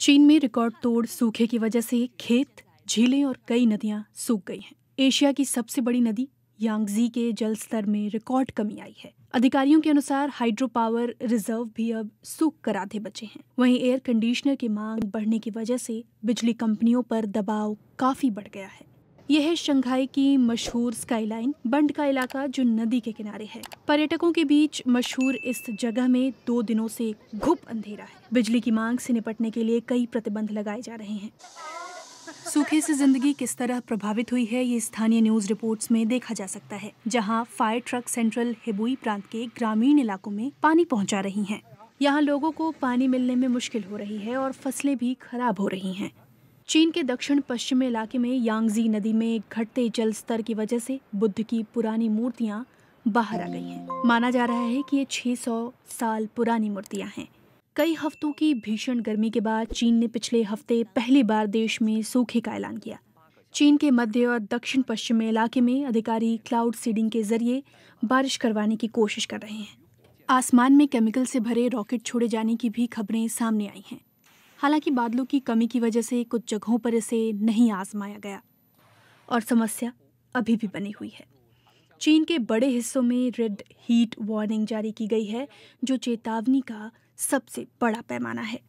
चीन में रिकॉर्ड तोड़ सूखे की वजह से खेत झीलें और कई नदियां सूख गई हैं एशिया की सबसे बड़ी नदी यांगजी के जल स्तर में रिकॉर्ड कमी आई है अधिकारियों के अनुसार हाइड्रो पावर रिजर्व भी अब सूख कर आधे बचे हैं वहीं एयर कंडीशनर की मांग बढ़ने की वजह से बिजली कंपनियों पर दबाव काफी बढ़ गया है यह है शंघाई की मशहूर स्काईलाइन बंड का इलाका जो नदी के किनारे है पर्यटकों के बीच मशहूर इस जगह में दो दिनों से घुप अंधेरा है बिजली की मांग से निपटने के लिए कई प्रतिबंध लगाए जा रहे हैं सूखे से जिंदगी किस तरह प्रभावित हुई है ये स्थानीय न्यूज रिपोर्ट्स में देखा जा सकता है जहां फायर ट्रक सेंट्रल हिबुई प्रांत के ग्रामीण इलाकों में पानी पहुंचा रही हैं। यहां लोगों को पानी मिलने में मुश्किल हो रही है और फसलें भी खराब हो रही हैं चीन के दक्षिण पश्चिम इलाके में यांगजी नदी में घटते जल स्तर की वजह से बुद्ध की पुरानी मूर्तियां बाहर आ गई हैं। माना जा रहा है कि ये 600 साल पुरानी मूर्तियां हैं कई हफ्तों की भीषण गर्मी के बाद चीन ने पिछले हफ्ते पहली बार देश में सूखे का ऐलान किया चीन के मध्य और दक्षिण पश्चिम इलाके में अधिकारी क्लाउड सीडिंग के जरिए बारिश करवाने की कोशिश कर रहे हैं आसमान में केमिकल से भरे रॉकेट छोड़े जाने की भी खबरें सामने आई हैं हालांकि बादलों की कमी की वजह से कुछ जगहों पर इसे नहीं आजमाया गया और समस्या अभी भी बनी हुई है चीन के बड़े हिस्सों में रेड हीट वार्निंग जारी की गई है जो चेतावनी का सबसे बड़ा पैमाना है